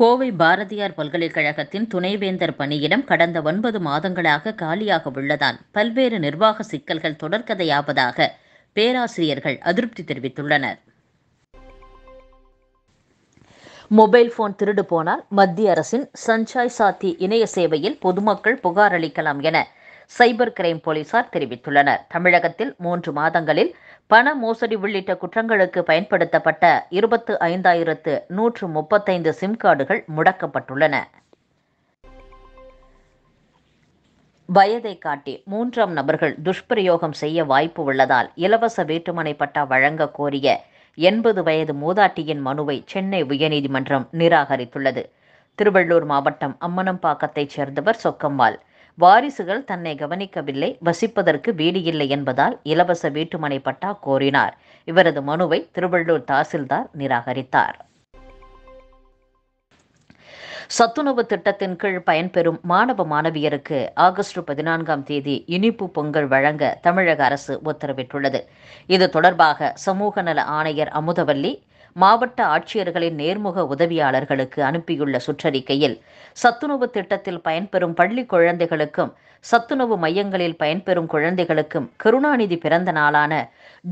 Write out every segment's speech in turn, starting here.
கோவை பாரதியார் பல்கலைக்கழகத்தின் துணைவேந்தர் பணியிடம் கடந்த ஒன்பது மாதங்களாக காலியாக உள்ளதால் பல்வேறு நிர்வாக சிக்கல்கள் தொடர்கதையாவதாக பேராசிரியர்கள் அதிருப்தி தெரிவித்துள்ளனர் மொபைல் போன் திருடு போனால் மத்திய அரசின் சஞ்சாய் சாத்தி இணைய சேவையில் பொதுமக்கள் புகார் அளிக்கலாம் என சைபர் கிரைம் போலீசார் தெரிவித்துள்ளனர் தமிழகத்தில் மூன்று மாதங்களில் பண மோசடி உள்ளிட்ட குற்றங்களுக்கு பயன்படுத்தப்பட்ட இருபத்து ஐந்தாயிரத்து நூற்று முப்பத்தைந்து சிம் கார்டுகள் முடக்கப்பட்டுள்ளன வயதை காட்டி மூன்றாம் நபர்கள் துஷ்பிரயோகம் செய்ய வாய்ப்பு உள்ளதால் இலவச வேற்றுமனை பட்டா வழங்க கோரிய எண்பது வயது மூதாட்டியின் மனுவை சென்னை உயர்நீதிமன்றம் நிராகரித்துள்ளது திருவள்ளூர் மாவட்டம் அம்மனம்பாக்கத்தைச் சேர்ந்தவர் சொக்கம்மாள் வாரிசுகள் தன்னை கவனிக்கவில்லை வசிப்பதற்கு வீடு இல்லை என்பதால் இலவச வீட்டுமனை பட்டா கோரினார் இவரது மனுவை திருவள்ளூர் தாசில்தார் நிராகரித்தார் சத்துணவு திட்டத்தின் கீழ் பயன்பெறும் மாணவ மாணவியருக்கு ஆகஸ்ட் பதினான்காம் தேதி இனிப்பு பொங்கல் வழங்க தமிழக அரசு உத்தரவிட்டுள்ளது இது தொடர்பாக சமூக நல ஆணையர் அமுதவல்லி மாவட்ட ஆட்சியர்களின் நேர்முக உதவியாளர்களுக்கு அனுப்பியுள்ள சுற்றறிக்கையில் சத்துணவு திட்டத்தில் பயன்பெறும் பள்ளி குழந்தைகளுக்கும் சத்துணவு மையங்களில் பயன்பெறும் குழந்தைகளுக்கும் கருணாநிதி பிறந்த நாளான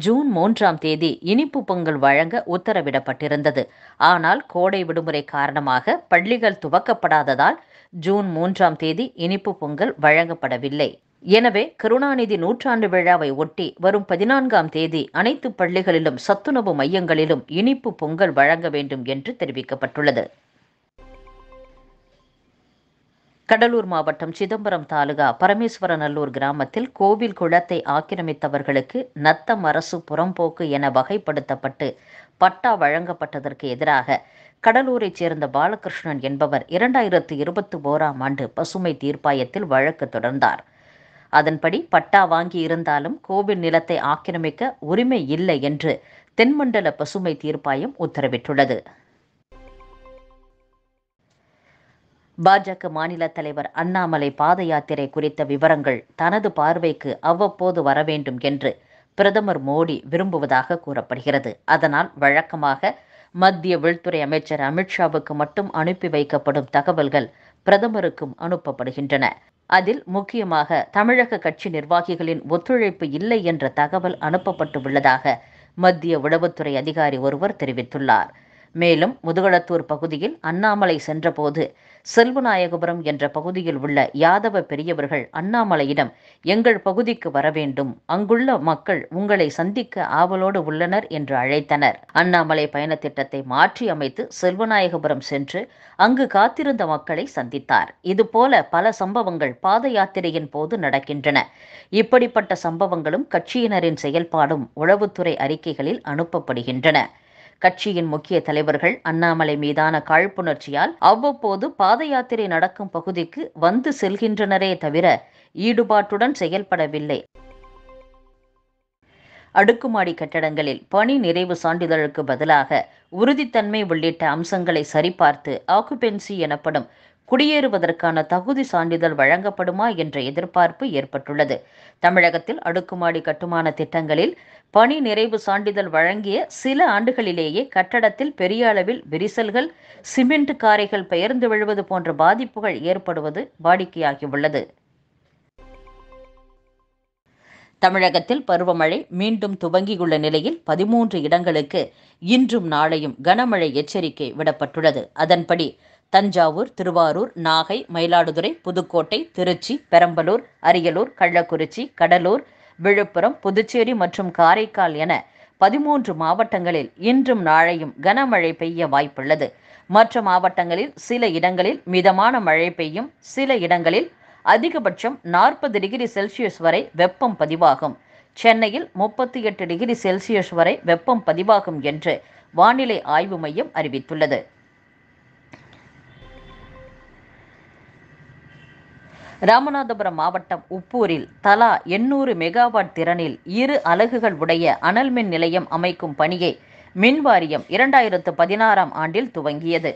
ஜூன் மூன்றாம் தேதி இனிப்பு பொங்கல் வழங்க உத்தரவிடப்பட்டிருந்தது ஆனால் கோடை விடுமுறை காரணமாக பள்ளிகள் துவக்கப்படாததால் ஜூன் மூன்றாம் தேதி இனிப்பு பொங்கல் வழங்கப்படவில்லை எனவே கருணாநிதி நூற்றாண்டு விழாவை ஒட்டி வரும் பதினான்காம் தேதி அனைத்து பள்ளிகளிலும் சத்துணவு மையங்களிலும் இனிப்பு பொங்கல் வழங்க வேண்டும் என்று தெரிவிக்கப்பட்டுள்ளது கடலூர் மாவட்டம் சிதம்பரம் தாலுகா பரமேஸ்வரநல்லூர் கிராமத்தில் கோவில் குளத்தை ஆக்கிரமித்தவர்களுக்கு நத்தம் அரசு புறம்போக்கு என வகைப்படுத்தப்பட்டு பட்டா வழங்கப்பட்டதற்கு எதிராக கடலூரைச் சேர்ந்த பாலகிருஷ்ணன் என்பவர் இரண்டாயிரத்து இருபத்தி ஓராம் ஆண்டு பசுமை தீர்ப்பாயத்தில் வழக்கு தொடர்ந்தார் அதன்படி பட்டா வாங்கி இருந்தாலும் கோவில் நிலத்தை ஆக்கிரமிக்க உரிமை இல்லை என்று தென்மண்டல பசுமை தீர்ப்பாயம் உத்தரவிட்டுள்ளது பாஜக மாநில தலைவர் அண்ணாமலை பாத யாத்திரை குறித்த விவரங்கள் தனது பார்வைக்கு அவ்வப்போது வர வேண்டும் என்று பிரதமர் மோடி விரும்புவதாக கூறப்படுகிறது அதனால் வழக்கமாக மத்திய உள்துறை அமைச்சர் அமித்ஷாவுக்கு மட்டும் அனுப்பி வைக்கப்படும் தகவல்கள் பிரதமருக்கும் அனுப்பப்படுகின்றன அதில் முக்கியமாக தமிழக கட்சி நிர்வாகிகளின் ஒத்துழைப்பு இல்லை என்ற தகவல் அனுப்பப்பட்டுள்ளதாக மத்திய உளவுத்துறை அதிகாரி ஒருவர் தெரிவித்துள்ளார் மேலும் முதுகளத்தூர் பகுதியில் அண்ணாமலை சென்றபோது செல்வநாயகபுரம் என்ற பகுதியில் உள்ள யாதவ பெரியவர்கள் அண்ணாமலையிடம் எங்கள் பகுதிக்கு வர வேண்டும் அங்குள்ள மக்கள் உங்களை சந்திக்க ஆவலோடு உள்ளனர் என்று அழைத்தனர் அண்ணாமலை பயண திட்டத்தை மாற்றி அமைத்து செல்வநாயகபுரம் சென்று அங்கு காத்திருந்த மக்களை சந்தித்தார் இதுபோல பல சம்பவங்கள் பாத யாத்திரையின் போது நடக்கின்றன இப்படிப்பட்ட சம்பவங்களும் கட்சியினரின் செயல்பாடும் உளவுத்துறை அறிக்கைகளில் அனுப்பப்படுகின்றன கட்சியின் முக்கிய தலைவர்கள் அண்ணாமலை மீதான காழ்ப்புணர்ச்சியால் அவ்வப்போது பாத யாத்திரை நடக்கும் பகுதிக்கு வந்து செல்கின்றனரே தவிர ஈடுபாட்டுடன் செயல்படவில்லை அடுக்குமாடி கட்டடங்களில் பணி நிறைவு சான்றிதழுக்கு பதிலாக உறுதித்தன்மை உள்ளிட்ட அம்சங்களை சரிபார்த்து ஆக்குபென்சி எனப்படும் குடியேறுவதற்கான தகுதி சான்றிதழ் வழங்கப்படுமா என்ற எதிர்பார்ப்பு ஏற்பட்டுள்ளது தமிழகத்தில் அடுக்குமாடி கட்டுமான திட்டங்களில் பணி நிறைவு சான்றிதழ் வழங்கிய சில ஆண்டுகளிலேயே கட்டடத்தில் பெரிய அளவில் விரிசல்கள் சிமெண்ட் காரைகள் பெயர்ந்து விழுவது போன்ற பாதிப்புகள் ஏற்படுவது வாடிக்கையாகியுள்ளது தமிழகத்தில் பருவமழை மீண்டும் துவங்கியுள்ள நிலையில் பதிமூன்று இடங்களுக்கு இன்றும் நாளையும் கனமழை எச்சரிக்கை விடப்பட்டுள்ளது அதன்படி தஞ்சாவூர் திருவாரூர் நாகை மயிலாடுதுறை புதுக்கோட்டை திருச்சி பெரம்பலூர் அரியலூர் கள்ளக்குறிச்சி கடலூர் விழுப்புரம் புதுச்சேரி மற்றும் காரைக்கால் என பதிமூன்று மாவட்டங்களில் இன்றும் நாளையும் கனமழை பெய்ய வாய்ப்புள்ளது மற்ற மாவட்டங்களில் சில இடங்களில் மிதமான மழை பெய்யும் சில இடங்களில் அதிகபட்சம் நாற்பது டிகிரி செல்சியஸ் வரை வெப்பம் பதிவாகும் சென்னையில் முப்பத்தி எட்டு டிகிரி செல்சியஸ் வரை வெப்பம் பதிவாகும் என்று வானிலை ஆய்வு மையம் அறிவித்துள்ளது ராமநாதபுரம் மாவட்டம் உப்பூரில் தலா எண்ணூறு மெகாவாட் திறனில் இரு அலகுகள் உடைய அனல் மின் நிலையம் அமைக்கும் பணியை மின் வாரியம் இரண்டாயிரத்து பதினாறாம் ஆண்டில் துவங்கியது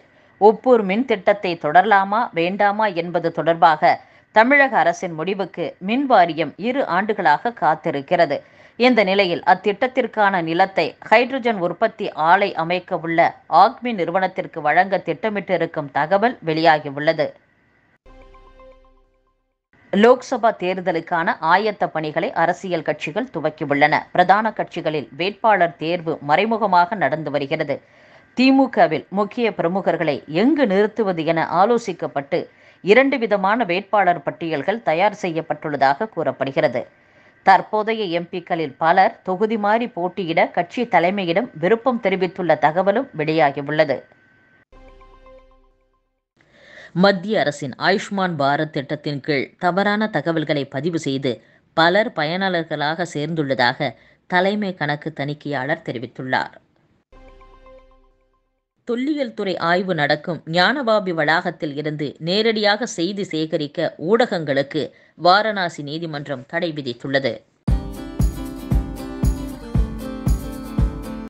உப்பூர் மின் திட்டத்தை தொடரலாமா வேண்டாமா என்பது தொடர்பாக தமிழக அரசின் முடிவுக்கு மின் வாரியம் இரு ஆண்டுகளாக காத்திருக்கிறது இந்த நிலையில் அத்திட்டத்திற்கான நிலத்தை ஹைட்ரஜன் உற்பத்தி ஆலை அமைக்க உள்ள ஆக்மி நிறுவனத்திற்கு வழங்க திட்டமிட்டிருக்கும் தகவல் வெளியாகியுள்ளது லோக்சபா தேர்தலுக்கான ஆயத்த பணிகளை அரசியல் கட்சிகள் துவக்கியுள்ளன பிரதான கட்சிகளில் வேட்பாளர் தேர்வு மறைமுகமாக நடந்து வருகிறது திமுகவில் முக்கிய பிரமுகர்களை எங்கு நிறுத்துவது என ஆலோசிக்கப்பட்டு இரண்டு விதமான வேட்பாளர் பட்டியல்கள் தயார் செய்யப்பட்டுள்ளதாக கூறப்படுகிறது தற்போதைய எம்பிக்களில் பலர் தொகுதி மாறி போட்டியிட கட்சி தலைமையிடம் விருப்பம் தெரிவித்துள்ள தகவலும் வெளியாகியுள்ளது மத்திய அரசின் ஆயுஷ்மான் பாரத் திட்டத்தின் கீழ் தவறான தகவல்களை பதிவு செய்து பலர் பயனாளர்களாக சேர்ந்துள்ளதாக தலைமை கணக்கு தணிக்கையாளர் தெரிவித்துள்ளார் தொல்லியல் துறை ஆய்வு நடக்கும் ஞானபாபி வளாகத்தில் இருந்து நேரடியாக செய்தி சேகரிக்க ஊடகங்களுக்கு வாரணாசி நீதிமன்றம் தடை விதித்துள்ளது